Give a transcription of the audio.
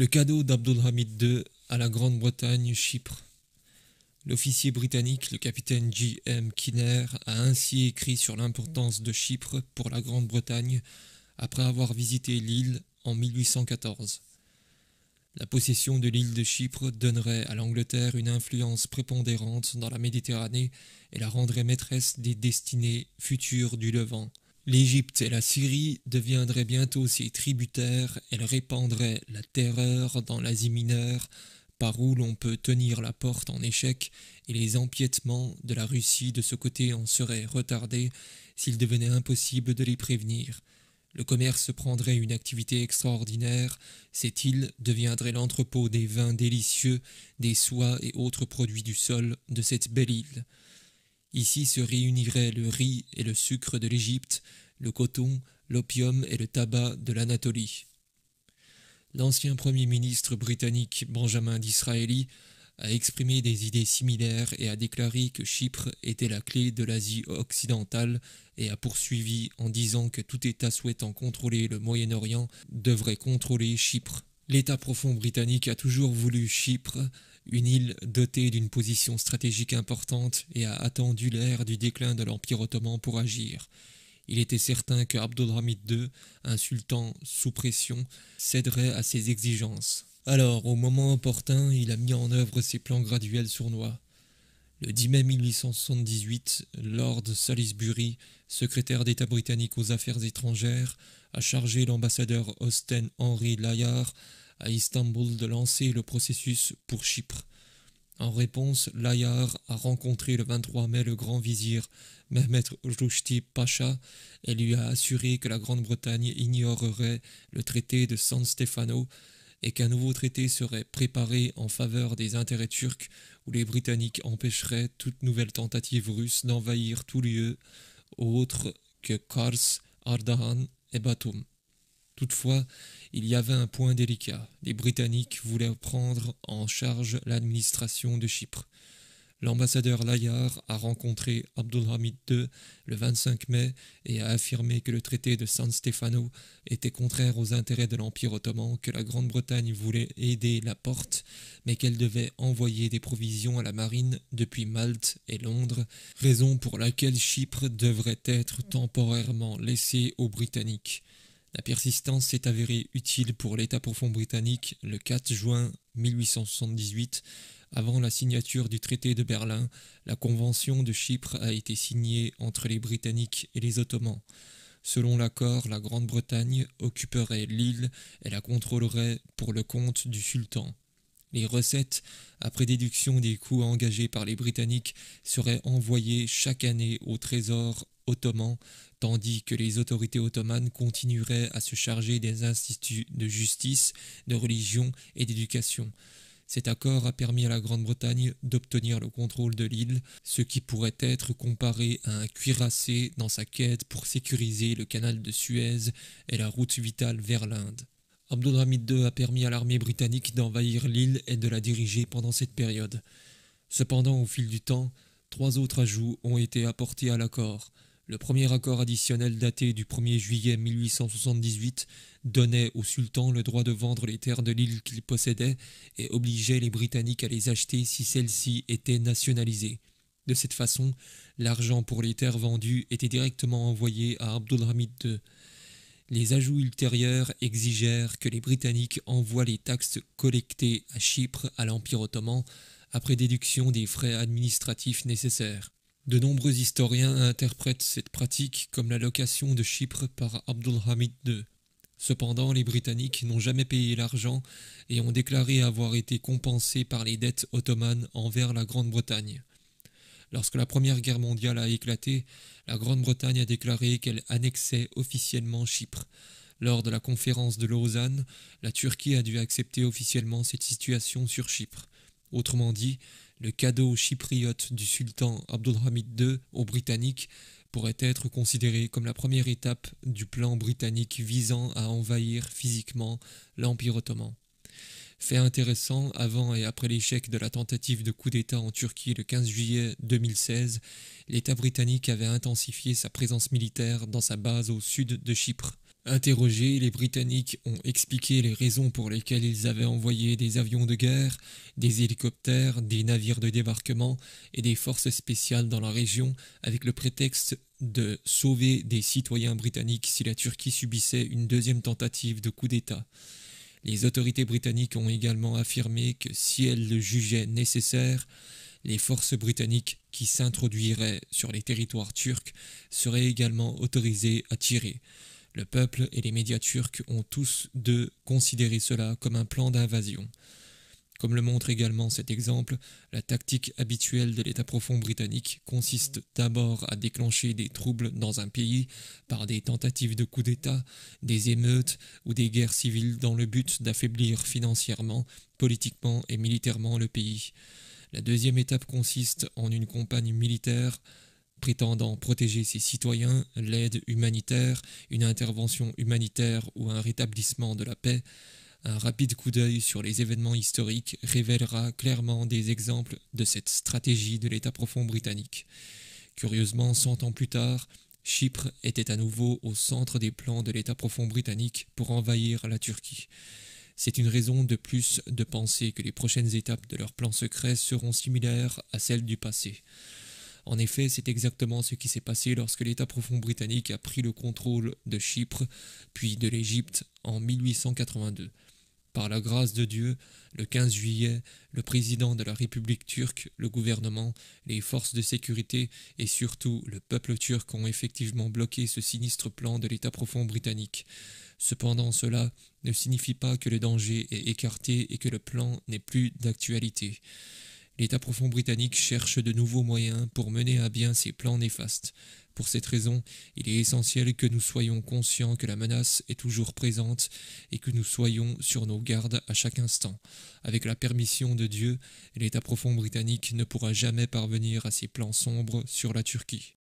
Le cadeau Hamid II à la Grande-Bretagne, Chypre. L'officier britannique, le capitaine J. M. Kinner, a ainsi écrit sur l'importance de Chypre pour la Grande-Bretagne après avoir visité l'île en 1814. La possession de l'île de Chypre donnerait à l'Angleterre une influence prépondérante dans la Méditerranée et la rendrait maîtresse des destinées futures du Levant. L'Égypte et la Syrie deviendraient bientôt ses tributaires, elles répandraient la terreur dans l'Asie mineure, par où l'on peut tenir la porte en échec, et les empiètements de la Russie de ce côté en seraient retardés s'il devenait impossible de les prévenir. Le commerce prendrait une activité extraordinaire, cette île deviendrait l'entrepôt des vins délicieux, des soies et autres produits du sol de cette belle île. Ici se réuniraient le riz et le sucre de l'Égypte, le coton, l'opium et le tabac de l'Anatolie. L'ancien Premier ministre britannique Benjamin Disraeli a exprimé des idées similaires et a déclaré que Chypre était la clé de l'Asie occidentale et a poursuivi en disant que tout État souhaitant contrôler le Moyen-Orient devrait contrôler Chypre. L'État profond britannique a toujours voulu Chypre une île dotée d'une position stratégique importante et a attendu l'ère du déclin de l'Empire ottoman pour agir. Il était certain que Abdulhamid II, un sultan sous pression, céderait à ses exigences. Alors, au moment opportun, il a mis en œuvre ses plans graduels sournois. Le 10 mai 1878, Lord Salisbury, secrétaire d'État britannique aux Affaires étrangères, a chargé l'ambassadeur Austin Henry Layard à Istanbul de lancer le processus pour Chypre. En réponse, l'Ayar a rencontré le 23 mai le grand vizir Mehmet Rushti Pacha et lui a assuré que la Grande-Bretagne ignorerait le traité de San Stefano et qu'un nouveau traité serait préparé en faveur des intérêts turcs où les Britanniques empêcheraient toute nouvelle tentative russe d'envahir tout lieu autre que Kars, Ardahan et Batum. Toutefois, il y avait un point délicat. Les Britanniques voulaient prendre en charge l'administration de Chypre. L'ambassadeur Layard a rencontré Abdulhamid II le 25 mai et a affirmé que le traité de San Stefano était contraire aux intérêts de l'Empire ottoman, que la Grande-Bretagne voulait aider la porte, mais qu'elle devait envoyer des provisions à la marine depuis Malte et Londres, raison pour laquelle Chypre devrait être temporairement laissée aux Britanniques. La persistance s'est avérée utile pour l'État profond britannique le 4 juin 1878. Avant la signature du traité de Berlin, la Convention de Chypre a été signée entre les Britanniques et les Ottomans. Selon l'accord, la Grande-Bretagne occuperait l'île et la contrôlerait pour le compte du sultan. Les recettes, après déduction des coûts engagés par les Britanniques, seraient envoyées chaque année au Trésor ottoman, tandis que les autorités ottomanes continueraient à se charger des instituts de justice, de religion et d'éducation. Cet accord a permis à la Grande-Bretagne d'obtenir le contrôle de l'île, ce qui pourrait être comparé à un cuirassé dans sa quête pour sécuriser le canal de Suez et la route vitale vers l'Inde. Abdulhamid II a permis à l'armée britannique d'envahir l'île et de la diriger pendant cette période. Cependant, au fil du temps, trois autres ajouts ont été apportés à l'accord. Le premier accord additionnel daté du 1er juillet 1878 donnait au sultan le droit de vendre les terres de l'île qu'il possédait et obligeait les Britanniques à les acheter si celles-ci étaient nationalisées. De cette façon, l'argent pour les terres vendues était directement envoyé à Abdulhamid II. Les ajouts ultérieurs exigèrent que les Britanniques envoient les taxes collectées à Chypre à l'Empire ottoman après déduction des frais administratifs nécessaires. De nombreux historiens interprètent cette pratique comme la location de Chypre par Abdulhamid II. Cependant, les Britanniques n'ont jamais payé l'argent et ont déclaré avoir été compensés par les dettes ottomanes envers la Grande-Bretagne. Lorsque la Première Guerre mondiale a éclaté, la Grande-Bretagne a déclaré qu'elle annexait officiellement Chypre. Lors de la conférence de Lausanne, la Turquie a dû accepter officiellement cette situation sur Chypre. Autrement dit, le cadeau chypriote du sultan Abdulhamid II aux Britanniques pourrait être considéré comme la première étape du plan britannique visant à envahir physiquement l'Empire ottoman. Fait intéressant, avant et après l'échec de la tentative de coup d'État en Turquie le 15 juillet 2016, l'État britannique avait intensifié sa présence militaire dans sa base au sud de Chypre. Interrogés, les Britanniques ont expliqué les raisons pour lesquelles ils avaient envoyé des avions de guerre, des hélicoptères, des navires de débarquement et des forces spéciales dans la région avec le prétexte de sauver des citoyens britanniques si la Turquie subissait une deuxième tentative de coup d'État. Les autorités britanniques ont également affirmé que si elles le jugeaient nécessaire, les forces britanniques qui s'introduiraient sur les territoires turcs seraient également autorisées à tirer. Le peuple et les médias turcs ont tous deux considéré cela comme un plan d'invasion. Comme le montre également cet exemple, la tactique habituelle de l'État profond britannique consiste d'abord à déclencher des troubles dans un pays par des tentatives de coup d'État, des émeutes ou des guerres civiles dans le but d'affaiblir financièrement, politiquement et militairement le pays. La deuxième étape consiste en une campagne militaire prétendant protéger ses citoyens, l'aide humanitaire, une intervention humanitaire ou un rétablissement de la paix, un rapide coup d'œil sur les événements historiques révélera clairement des exemples de cette stratégie de l'État profond britannique. Curieusement, cent ans plus tard, Chypre était à nouveau au centre des plans de l'État profond britannique pour envahir la Turquie. C'est une raison de plus de penser que les prochaines étapes de leur plan secret seront similaires à celles du passé. En effet, c'est exactement ce qui s'est passé lorsque l'État profond britannique a pris le contrôle de Chypre, puis de l'Égypte en 1882. Par la grâce de Dieu, le 15 juillet, le président de la République turque, le gouvernement, les forces de sécurité et surtout le peuple turc ont effectivement bloqué ce sinistre plan de l'État profond britannique. Cependant, cela ne signifie pas que le danger est écarté et que le plan n'est plus d'actualité l'État profond britannique cherche de nouveaux moyens pour mener à bien ses plans néfastes. Pour cette raison, il est essentiel que nous soyons conscients que la menace est toujours présente et que nous soyons sur nos gardes à chaque instant. Avec la permission de Dieu, l'État profond britannique ne pourra jamais parvenir à ses plans sombres sur la Turquie.